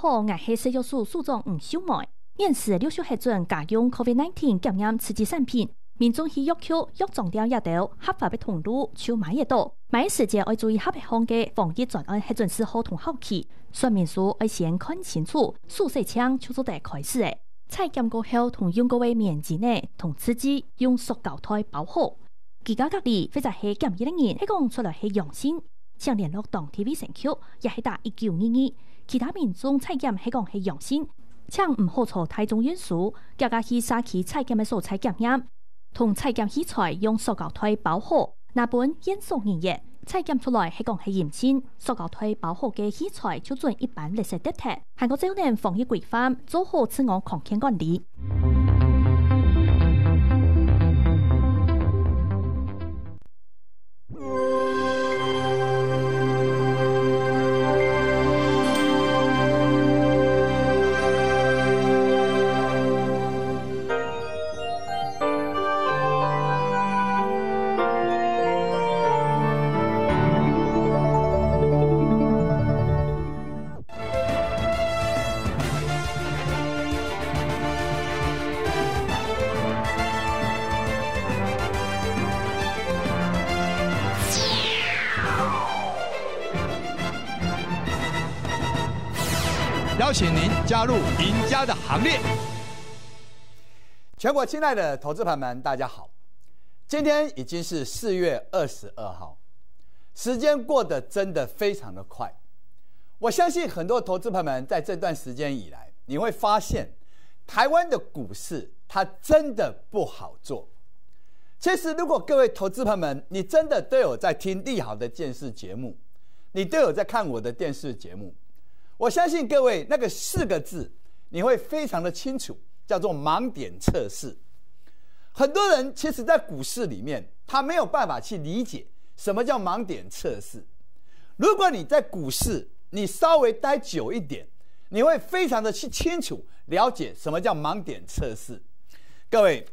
好，俺黑色药水，水装五小袋。面试留学黑船家用 COVID-19 检验刺激产品，民众去要求要装掉一袋，合法被同路，就买一袋。买时就要注意合法方的防疫转案黑船时否同后期。说明书要先看清楚，注射枪做第一开始诶。菜检过后，同用过位棉纸呢，同刺激用塑胶袋包好。自家隔离，非在黑检疫两年，提供出来系阳性。常联络当 TV 三 Q，也系打一九二二。其他民众菜检系讲系阳性，请唔好错太重盐素，加加去沙期菜检嘅素菜检验，同菜检器材用塑胶袋包好，那本验素营业，菜检出来系讲系盐鲜，塑胶袋包好嘅器材就准一般绿色得特，韩国酒店防疫规范，做好自我抗菌管理。加入赢家的行列！全国亲爱的投资朋友们，大家好！今天已经是四月二十二号，时间过得真的非常的快。我相信很多投资朋友们在这段时间以来，你会发现台湾的股市它真的不好做。其实，如果各位投资朋友们，你真的都有在听利好的电视节目，你都有在看我的电视节目。我相信各位那个四个字你会非常的清楚，叫做盲点测试。很多人其实，在股市里面，他没有办法去理解什么叫盲点测试。如果你在股市，你稍微待久一点，你会非常的去清楚了解什么叫盲点测试。各位，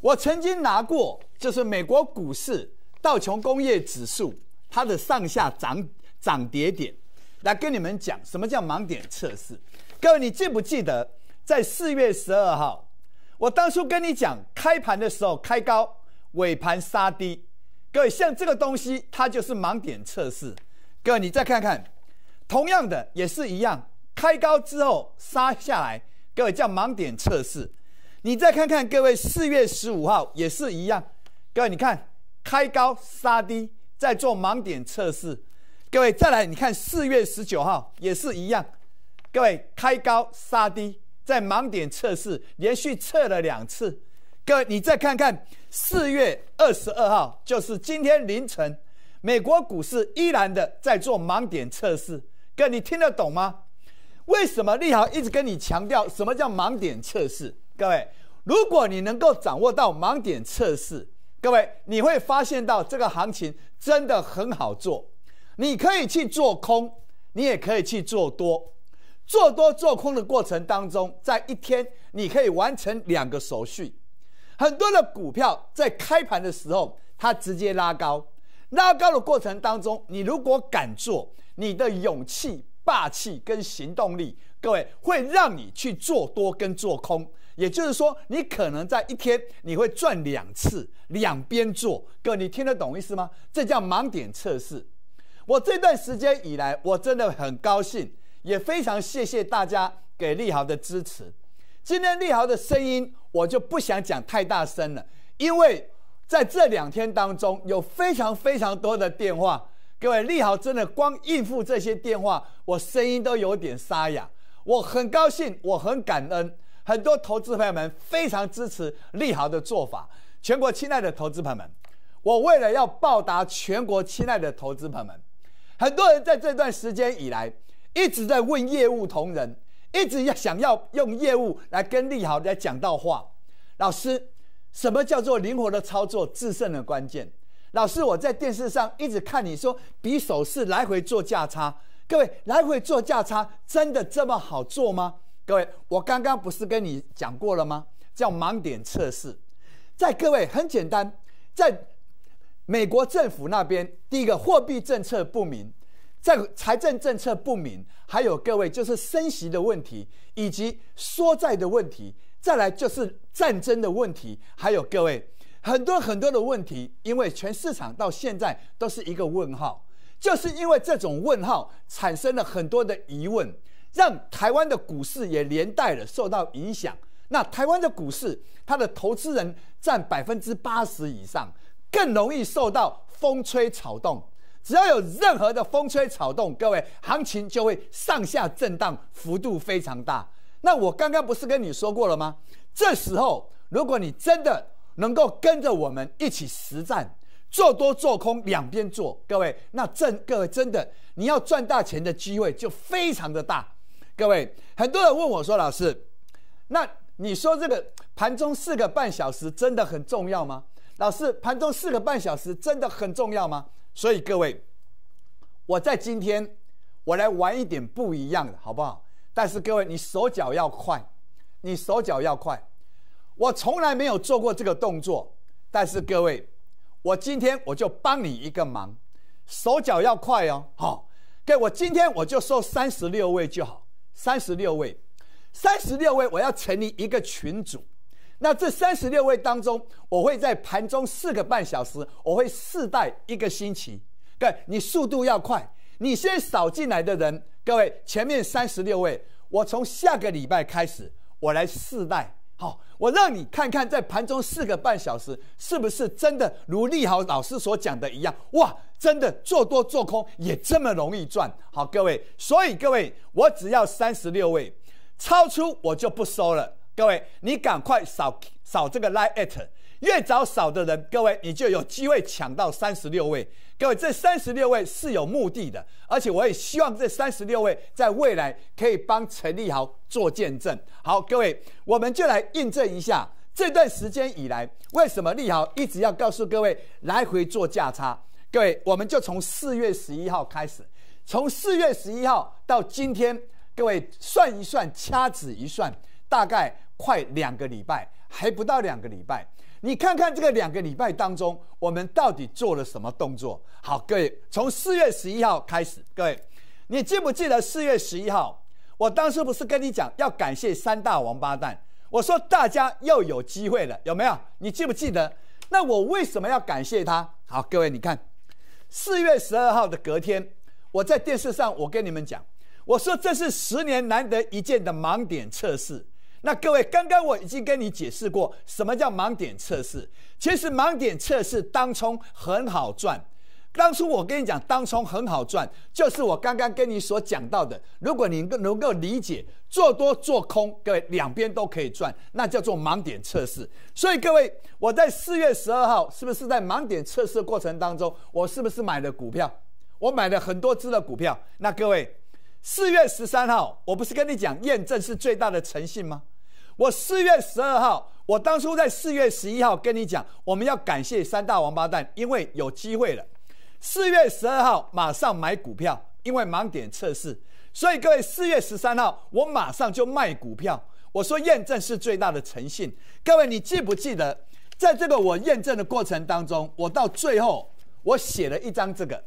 我曾经拿过，就是美国股市道琼工业指数它的上下涨涨跌点。来跟你们讲什么叫盲点测试。各位，你记不记得在四月十二号，我当初跟你讲开盘的时候开高，尾盘杀低。各位，像这个东西它就是盲点测试。各位，你再看看，同样的也是一样，开高之后杀下来，各位叫盲点测试。你再看看，各位四月十五号也是一样。各位，你看开高杀低，在做盲点测试。各位，再来，你看四月十九号也是一样。各位开高杀低，在盲点测试，连续测了两次。各位，你再看看四月二十二号，就是今天凌晨，美国股市依然的在做盲点测试。各位，你听得懂吗？为什么利好一直跟你强调什么叫盲点测试？各位，如果你能够掌握到盲点测试，各位你会发现到这个行情真的很好做。你可以去做空，你也可以去做多。做多做空的过程当中，在一天你可以完成两个手续。很多的股票在开盘的时候，它直接拉高，拉高的过程当中，你如果敢做，你的勇气、霸气跟行动力，各位会让你去做多跟做空。也就是说，你可能在一天你会赚两次，两边做。哥，你听得懂意思吗？这叫盲点测试。我这段时间以来，我真的很高兴，也非常谢谢大家给利豪的支持。今天利豪的声音我就不想讲太大声了，因为在这两天当中有非常非常多的电话，各位利豪真的光应付这些电话，我声音都有点沙哑。我很高兴，我很感恩，很多投资朋友们非常支持利豪的做法。全国亲爱的投资朋友们，我为了要报答全国亲爱的投资朋友们。很多人在这段时间以来一直在问业务同仁，一直要想要用业务来跟利好来讲到话。老师，什么叫做灵活的操作制胜的关键？老师，我在电视上一直看你说，匕首势来回做价差。各位，来回做价差真的这么好做吗？各位，我刚刚不是跟你讲过了吗？叫盲点测试，在各位很简单，在。美国政府那边，第一个货币政策不明，在财政政策不明，还有各位就是升息的问题，以及缩债的问题，再来就是战争的问题，还有各位很多很多的问题，因为全市场到现在都是一个问号，就是因为这种问号产生了很多的疑问，让台湾的股市也连带了受到影响。那台湾的股市，它的投资人占百分之八十以上。更容易受到风吹草动，只要有任何的风吹草动，各位行情就会上下震荡，幅度非常大。那我刚刚不是跟你说过了吗？这时候如果你真的能够跟着我们一起实战，做多做空两边做，各位那真各位真的你要赚大钱的机会就非常的大。各位很多人问我说：“老师，那你说这个盘中四个半小时真的很重要吗？”老师，盘中四个半小时真的很重要吗？所以各位，我在今天我来玩一点不一样的，好不好？但是各位，你手脚要快，你手脚要快。我从来没有做过这个动作，但是各位，我今天我就帮你一个忙，手脚要快哦。好，给我今天我就收三十六位就好，三十六位，三十六位，我要成立一个群组。那这三十六位当中，我会在盘中四个半小时，我会试戴一个星期。各位，你速度要快，你先扫进来的人。各位，前面三十六位，我从下个礼拜开始，我来试戴。好，我让你看看，在盘中四个半小时，是不是真的如利好老师所讲的一样？哇，真的做多做空也这么容易赚。好，各位，所以各位，我只要三十六位，超出我就不收了。各位，你赶快扫扫这个 l i n e at，越早扫的人，各位你就有机会抢到三十六位。各位，这三十六位是有目的的，而且我也希望这三十六位在未来可以帮陈立豪做见证。好，各位，我们就来印证一下这段时间以来，为什么立豪一直要告诉各位来回做价差？各位，我们就从四月十一号开始，从四月十一号到今天，各位算一算，掐指一算。大概快两个礼拜，还不到两个礼拜。你看看这个两个礼拜当中，我们到底做了什么动作？好，各位，从四月十一号开始，各位，你记不记得四月十一号？我当时不是跟你讲要感谢三大王八蛋？我说大家又有机会了，有没有？你记不记得？那我为什么要感谢他？好，各位，你看，四月十二号的隔天，我在电视上，我跟你们讲，我说这是十年难得一见的盲点测试。那各位，刚刚我已经跟你解释过什么叫盲点测试。其实盲点测试当冲很好赚，当初我跟你讲当冲很好赚，就是我刚刚跟你所讲到的。如果你能够理解做多做空，各位两边都可以赚，那叫做盲点测试。所以各位，我在四月十二号是不是在盲点测试过程当中？我是不是买了股票？我买了很多只的股票。那各位，四月十三号我不是跟你讲验证是最大的诚信吗？我四月十二号，我当初在四月十一号跟你讲，我们要感谢三大王八蛋，因为有机会了。四月十二号马上买股票，因为盲点测试。所以各位，四月十三号我马上就卖股票。我说验证是最大的诚信。各位，你记不记得在这个我验证的过程当中，我到最后我写了一张这个，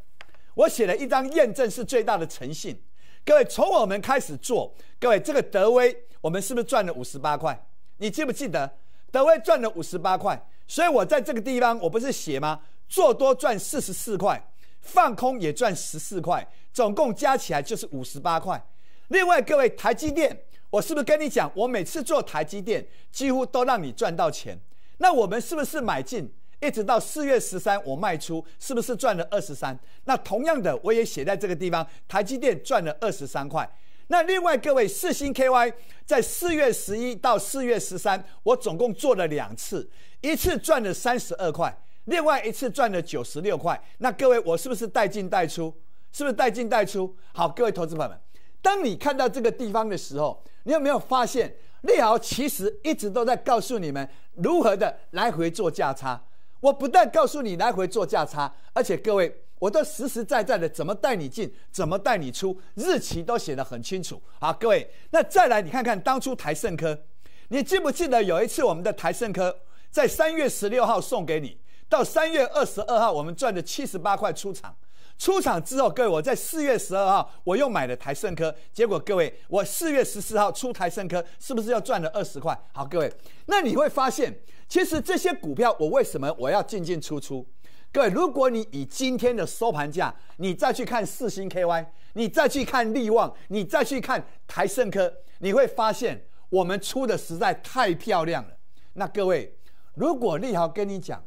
我写了一张验证是最大的诚信。各位，从我们开始做，各位这个德威，我们是不是赚了五十八块？你记不记得德威赚了五十八块？所以我在这个地方我不是写吗？做多赚四十四块，放空也赚十四块，总共加起来就是五十八块。另外，各位台积电，我是不是跟你讲，我每次做台积电几乎都让你赚到钱？那我们是不是买进？一直到四月十三，我卖出，是不是赚了二十三？那同样的，我也写在这个地方，台积电赚了二十三块。那另外各位，四星 KY 在四月十一到四月十三，我总共做了两次，一次赚了三十二块，另外一次赚了九十六块。那各位，我是不是带进带出？是不是带进带出？好，各位投资朋友们，当你看到这个地方的时候，你有没有发现利豪其实一直都在告诉你们如何的来回做价差？我不但告诉你来回做价差，而且各位，我都实实在在的怎么带你进，怎么带你出，日期都写得很清楚好，各位。那再来，你看看当初台盛科，你记不记得有一次我们的台盛科在三月十六号送给你，到三月二十二号我们赚了七十八块出厂。出厂之后，各位，我在四月十二号我又买了台盛科，结果各位，我四月十四号出台盛科，是不是要赚了二十块？好，各位，那你会发现，其实这些股票我为什么我要进进出出？各位，如果你以今天的收盘价，你再去看四星 KY，你再去看力旺，你再去看台盛科，你会发现我们出的实在太漂亮了。那各位，如果利豪跟你讲，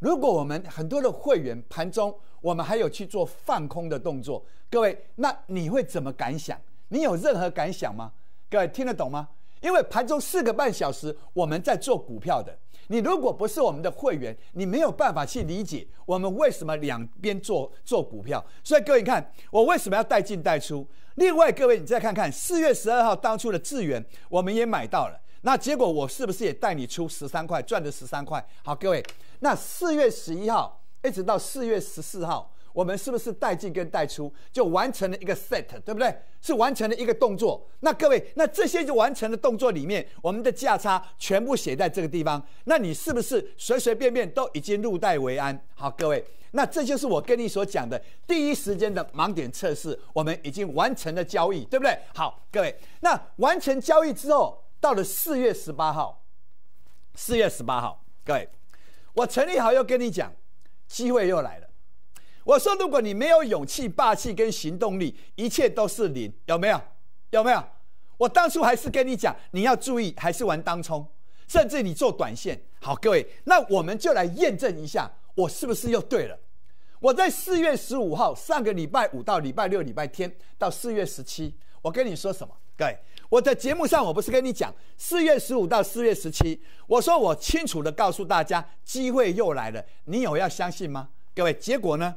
如果我们很多的会员盘中，我们还有去做放空的动作，各位，那你会怎么感想？你有任何感想吗？各位听得懂吗？因为盘中四个半小时我们在做股票的，你如果不是我们的会员，你没有办法去理解我们为什么两边做做股票。所以各位看我为什么要带进带出。另外，各位你再看看四月十二号当初的资源，我们也买到了，那结果我是不是也带你出十三块，赚了十三块？好，各位，那四月十一号。一直到四月十四号，我们是不是带进跟带出就完成了一个 set，对不对？是完成了一个动作。那各位，那这些就完成的动作里面，我们的价差全部写在这个地方。那你是不是随随便便都已经入袋为安？好，各位，那这就是我跟你所讲的第一时间的盲点测试，我们已经完成了交易，对不对？好，各位，那完成交易之后，到了四月十八号，四月十八号，各位，我陈立豪要跟你讲。机会又来了，我说如果你没有勇气、霸气跟行动力，一切都是零，有没有？有没有？我当初还是跟你讲，你要注意，还是玩当冲，甚至你做短线。好，各位，那我们就来验证一下，我是不是又对了？我在四月十五号，上个礼拜五到礼拜六、礼拜天到四月十七，我跟你说什么，各位？我在节目上，我不是跟你讲，四月十五到四月十七，我说我清楚的告诉大家，机会又来了，你有要相信吗？各位，结果呢？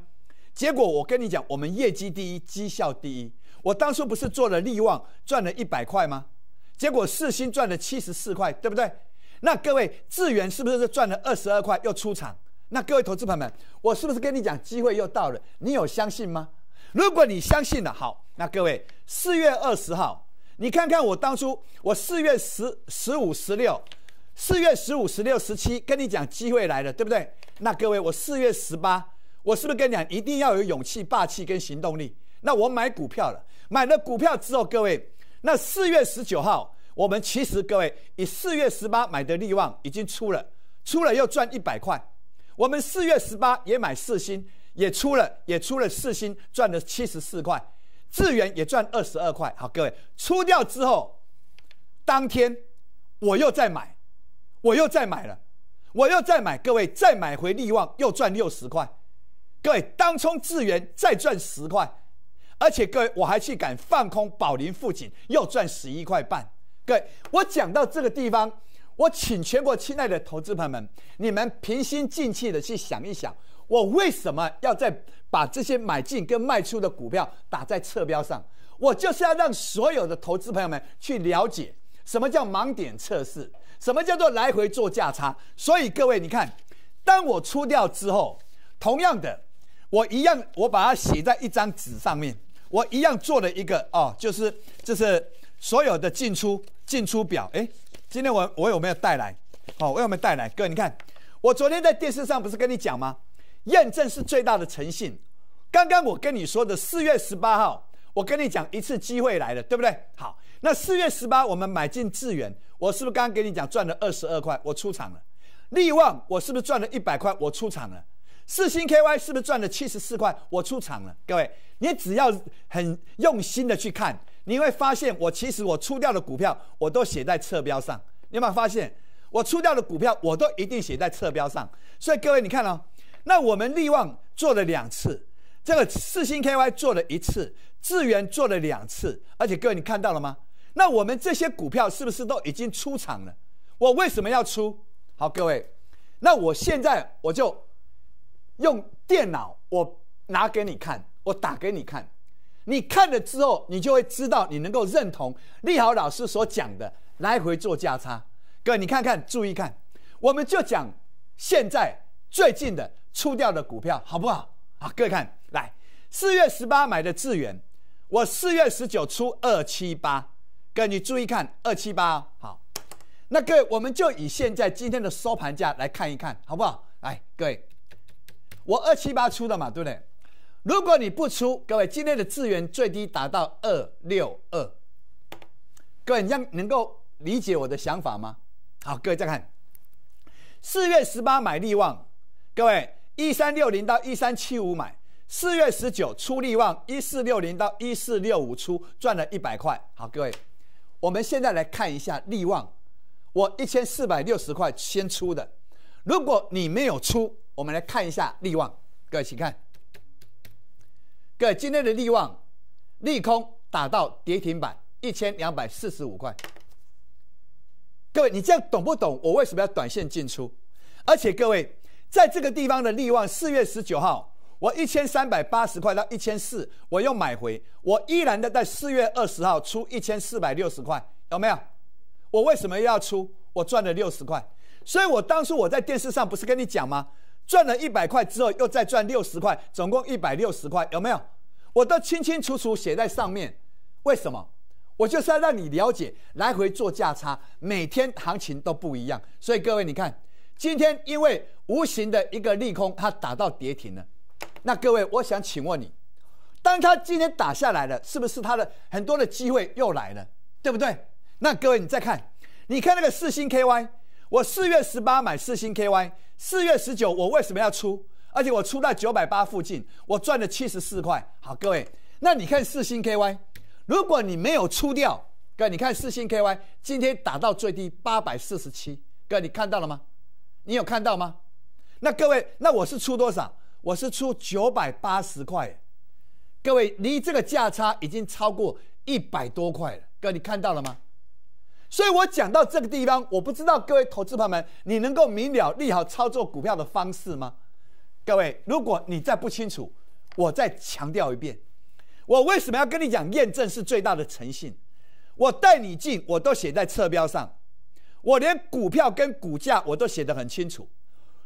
结果我跟你讲，我们业绩第一，绩效第一。我当初不是做了利旺赚了一百块吗？结果四星赚了七十四块，对不对？那各位，智源是不是赚了二十二块又出场？那各位投资朋友们，我是不是跟你讲，机会又到了？你有相信吗？如果你相信了，好，那各位，四月二十号。你看看我当初，我四月十、十五、十六，四月十五、十六、十七，跟你讲机会来了，对不对？那各位，我四月十八，我是不是跟你讲一定要有勇气、霸气跟行动力？那我买股票了，买了股票之后，各位，那四月十九号，我们其实各位以四月十八买的力旺已经出了，出了又赚一百块。我们四月十八也买四星，也出了，也出了四星，赚了七十四块。智元也赚二十二块，好，各位出掉之后，当天我又再买，我又再买了，我又再买，各位再买回力旺又赚六十块，各位当冲智元再赚十块，而且各位我还去敢放空宝林富锦又赚十一块半，各位我讲到这个地方，我请全国亲爱的投资朋友们，你们平心静气的去想一想。我为什么要在把这些买进跟卖出的股票打在侧标上？我就是要让所有的投资朋友们去了解什么叫盲点测试，什么叫做来回做价差。所以各位，你看，当我出掉之后，同样的，我一样，我把它写在一张纸上面，我一样做了一个哦，就是就是所有的进出进出表。哎，今天我我有没有带来？哦，我有没有带来？各位，你看，我昨天在电视上不是跟你讲吗？验证是最大的诚信。刚刚我跟你说的，四月十八号，我跟你讲一次机会来了，对不对？好，那四月十八我们买进智远，我是不是刚刚给你讲赚了二十二块？我出场了。利旺我是不是赚了一百块？我出场了。四星 KY 是不是赚了七十四块？我出场了。各位，你只要很用心的去看，你会发现我其实我出掉的股票我都写在侧标上。你有没有发现我出掉的股票我都一定写在侧标上？所以各位，你看哦。那我们利旺做了两次，这个四星 K Y 做了一次，智源做了两次，而且各位你看到了吗？那我们这些股票是不是都已经出场了？我为什么要出？好，各位，那我现在我就用电脑，我拿给你看，我打给你看，你看了之后，你就会知道，你能够认同利好老师所讲的来回做价差。各位，你看看，注意看，我们就讲现在最近的。出掉的股票好不好好，各位，看来四月十八买的智源，我四月十九出二七八，各位你注意看二七八，好，那各位我们就以现在今天的收盘价来看一看，好不好？来，各位，我二七八出的嘛，对不对？如果你不出，各位今天的智源最低达到二六二，各位，你样能够理解我的想法吗？好，各位再看，四月十八买利旺，各位。一三六零到一三七五买，四月十九出利旺，一四六零到一四六五出，赚了一百块。好，各位，我们现在来看一下利旺，我一千四百六十块先出的。如果你没有出，我们来看一下利旺，各位请看，各位今天的利旺，利空打到跌停板一千两百四十五块。各位，你这样懂不懂？我为什么要短线进出？而且各位。在这个地方的利旺，四月十九号，我一千三百八十块到一千四，我又买回，我依然的在四月二十号出一千四百六十块，有没有？我为什么又要出？我赚了六十块，所以我当初我在电视上不是跟你讲吗？赚了一百块之后又再赚六十块，总共一百六十块，有没有？我都清清楚楚写在上面，为什么？我就是要让你了解来回做价差，每天行情都不一样，所以各位你看。今天因为无形的一个利空，它打到跌停了。那各位，我想请问你，当它今天打下来了，是不是它的很多的机会又来了，对不对？那各位，你再看，你看那个四星 KY，我四月十八买四星 KY，四月十九我为什么要出？而且我出在九百八附近，我赚了七十四块。好，各位，那你看四星 KY，如果你没有出掉，哥，你看四星 KY 今天打到最低八百四十七，哥，你看到了吗？你有看到吗？那各位，那我是出多少？我是出九百八十块。各位，离这个价差已经超过一百多块了。哥，你看到了吗？所以我讲到这个地方，我不知道各位投资朋友们，你能够明了利好操作股票的方式吗？各位，如果你再不清楚，我再强调一遍，我为什么要跟你讲验证是最大的诚信？我带你进，我都写在侧标上。我连股票跟股价我都写得很清楚，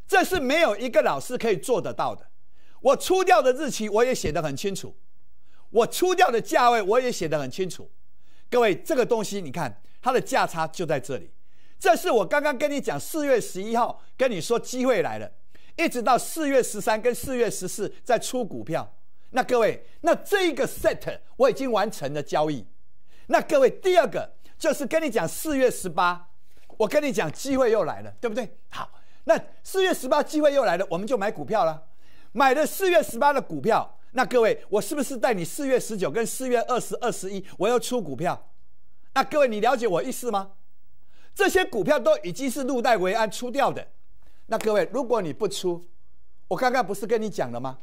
这是没有一个老师可以做得到的。我出掉的日期我也写得很清楚，我出掉的价位我也写得很清楚。各位，这个东西你看，它的价差就在这里。这是我刚刚跟你讲，四月十一号跟你说机会来了，一直到四月十三跟四月十四再出股票。那各位，那这个 set 我已经完成了交易。那各位，第二个就是跟你讲四月十八。我跟你讲，机会又来了，对不对？好，那四月十八机会又来了，我们就买股票了。买了四月十八的股票，那各位，我是不是带你四月十九跟四月二十二十一我要出股票？那各位，你了解我意思吗？这些股票都已经是入袋为安出掉的。那各位，如果你不出，我刚刚不是跟你讲了吗？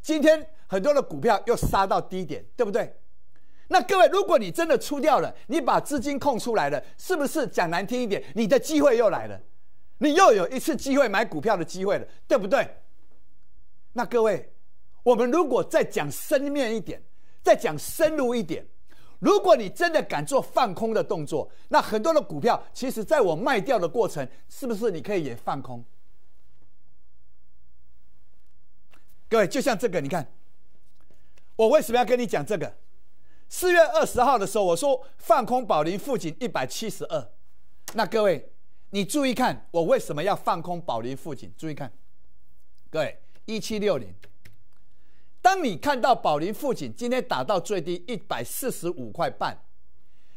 今天很多的股票又杀到低点，对不对？那各位，如果你真的出掉了，你把资金空出来了，是不是讲难听一点，你的机会又来了，你又有一次机会买股票的机会了，对不对？那各位，我们如果再讲深面一点，再讲深入一点，如果你真的敢做放空的动作，那很多的股票，其实在我卖掉的过程，是不是你可以也放空？各位，就像这个，你看，我为什么要跟你讲这个？四月二十号的时候，我说放空宝林富锦一百七十二。那各位，你注意看，我为什么要放空宝林富锦？注意看，各位，一七六零。当你看到宝林富锦今天打到最低一百四十五块半，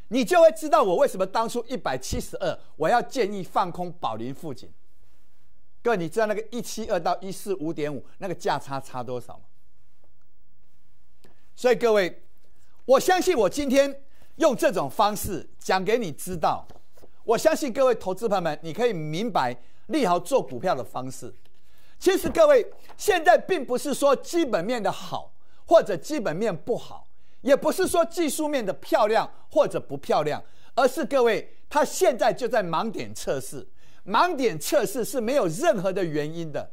你就会知道我为什么当初一百七十二我要建议放空宝林富锦。各位，你知道那个一七二到一四五点五那个价差差多少吗？所以各位。我相信我今天用这种方式讲给你知道，我相信各位投资朋友们，你可以明白利好做股票的方式。其实各位现在并不是说基本面的好或者基本面不好，也不是说技术面的漂亮或者不漂亮，而是各位他现在就在盲点测试。盲点测试是没有任何的原因的，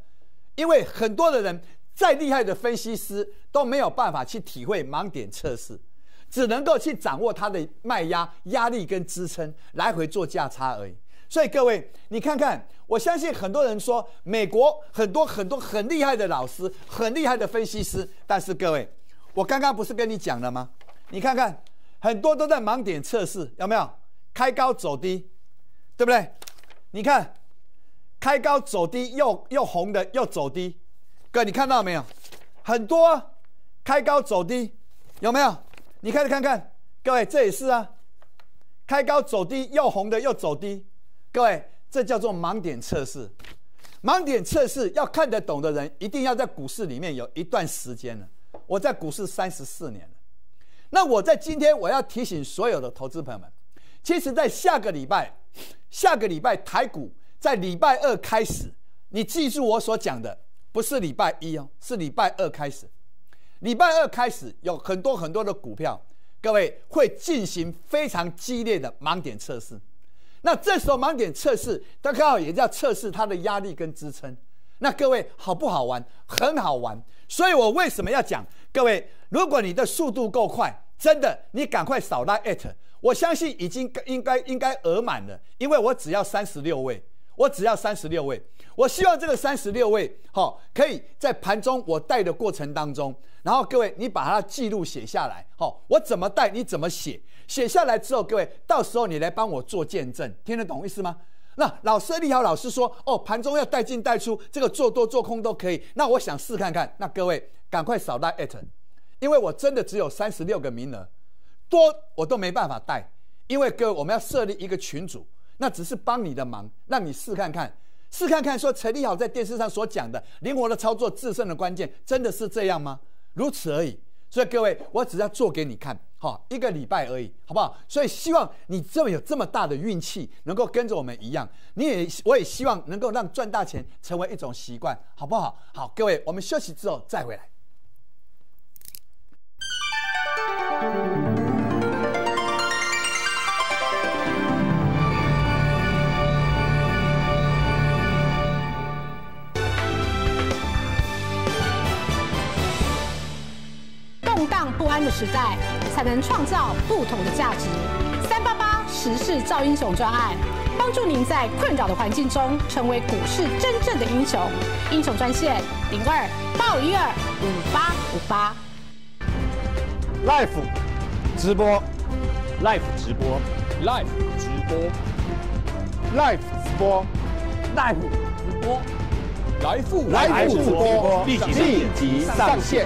因为很多的人再厉害的分析师都没有办法去体会盲点测试。只能够去掌握它的卖压、压力跟支撑，来回做价差而已。所以各位，你看看，我相信很多人说，美国很多很多很厉害的老师，很厉害的分析师。但是各位，我刚刚不是跟你讲了吗？你看看，很多都在盲点测试，有没有？开高走低，对不对？你看，开高走低又又红的又走低，哥，你看到没有？很多开高走低，有没有？你开始看看，各位，这也是啊，开高走低，又红的又走低，各位，这叫做盲点测试。盲点测试要看得懂的人，一定要在股市里面有一段时间了。我在股市三十四年了。那我在今天，我要提醒所有的投资朋友们，其实，在下个礼拜，下个礼拜台股在礼拜二开始，你记住我所讲的，不是礼拜一哦，是礼拜二开始。礼拜二开始有很多很多的股票，各位会进行非常激烈的盲点测试。那这时候盲点测试，它刚好也叫测试它的压力跟支撑。那各位好不好玩？很好玩。所以我为什么要讲？各位，如果你的速度够快，真的，你赶快少拉 at，我相信已经应该应该额满了，因为我只要三十六位。我只要三十六位，我希望这个三十六位，好，可以在盘中我带的过程当中，然后各位你把它记录写下来，好，我怎么带，你怎么写，写下来之后，各位到时候你来帮我做见证，听得懂意思吗？那老师，你豪老师说，哦，盘中要带进带出，这个做多做空都可以，那我想试看看，那各位赶快扫单 at，因为我真的只有三十六个名额，多我都没办法带，因为各位我们要设立一个群组。那只是帮你的忙，让你试看看，试看看说陈立好在电视上所讲的灵活的操作制胜的关键，真的是这样吗？如此而已。所以各位，我只要做给你看，好一个礼拜而已，好不好？所以希望你这么有这么大的运气，能够跟着我们一样，你也我也希望能够让赚大钱成为一种习惯，好不好？好，各位，我们休息之后再回来。荡不安的时代，才能创造不同的价值。三八八时事造英雄专案，帮助您在困扰的环境中成为股市真正的英雄。英雄专线零二八一二五八五八。Life 直播，Life 直播，Life 直播，Life 直播，Life 直播，Life 直播，立即上线。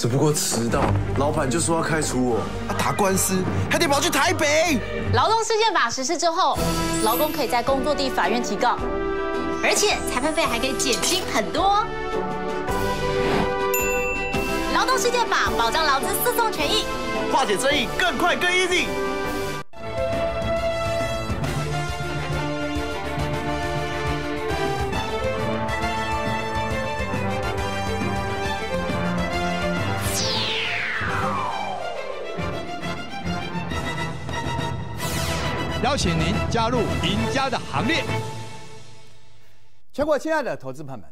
只不过迟到，老板就说要开除我。打官司还得跑去台北。劳动事件法实施之后，劳工可以在工作地法院提告，而且裁判费还可以减轻很多。劳动事件法保障劳资诉讼权益，化解争议更快更 easy。邀请您加入赢家的行列。全国亲爱的投资朋友们，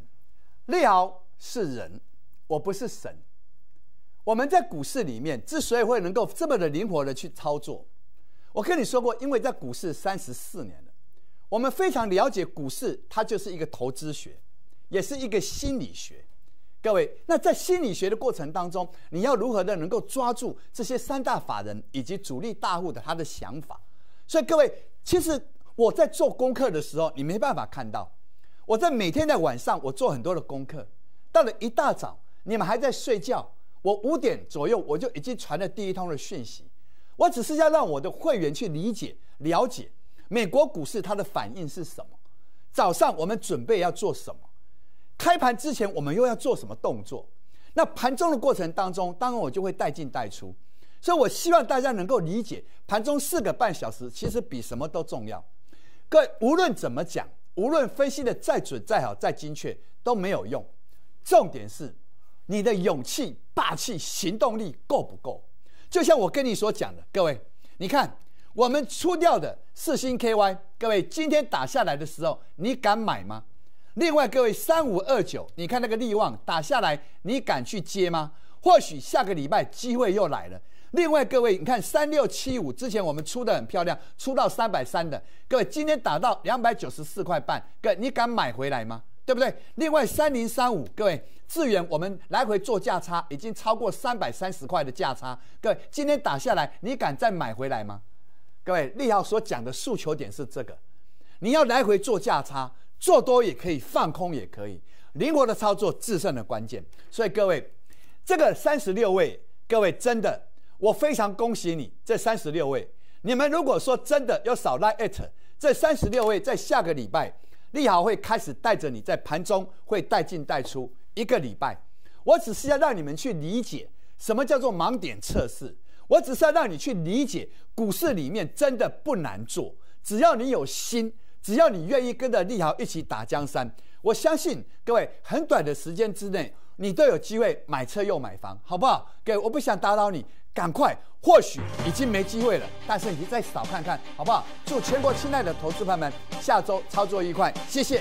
利好，是人，我不是神。我们在股市里面之所以会能够这么的灵活的去操作，我跟你说过，因为在股市三十四年了，我们非常了解股市，它就是一个投资学，也是一个心理学。各位，那在心理学的过程当中，你要如何的能够抓住这些三大法人以及主力大户的他的想法？所以各位，其实我在做功课的时候，你没办法看到。我在每天的晚上，我做很多的功课，到了一大早，你们还在睡觉，我五点左右我就已经传了第一通的讯息。我只是要让我的会员去理解、了解美国股市它的反应是什么，早上我们准备要做什么，开盘之前我们又要做什么动作。那盘中的过程当中，当然我就会带进带出。所以，我希望大家能够理解，盘中四个半小时其实比什么都重要。各位，无论怎么讲，无论分析的再准、再好、再精确，都没有用。重点是，你的勇气、霸气、行动力够不够？就像我跟你所讲的，各位，你看我们出掉的四星 K Y，各位今天打下来的时候，你敢买吗？另外，各位三五二九，你看那个利旺打下来，你敢去接吗？或许下个礼拜机会又来了。另外，各位，你看三六七五之前我们出的很漂亮，出到三百三的，各位今天打到两百九十四块半，各位你敢买回来吗？对不对？另外三零三五，各位智远，我们来回做价差已经超过三百三十块的价差，各位今天打下来，你敢再买回来吗？各位利好所讲的诉求点是这个，你要来回做价差，做多也可以，放空也可以，灵活的操作制胜的关键。所以各位，这个三十六位，各位真的。我非常恭喜你，这三十六位，你们如果说真的要少拉艾 t 这三十六位在下个礼拜利好会开始带着你在盘中会带进带出一个礼拜。我只是要让你们去理解什么叫做盲点测试，我只是要让你去理解股市里面真的不难做，只要你有心，只要你愿意跟着利好一起打江山，我相信各位很短的时间之内，你都有机会买车又买房，好不好？给我不想打扰你。赶快，或许已经没机会了，但是你再少看看好不好？祝全国亲爱的投资朋友们下周操作愉快，谢谢。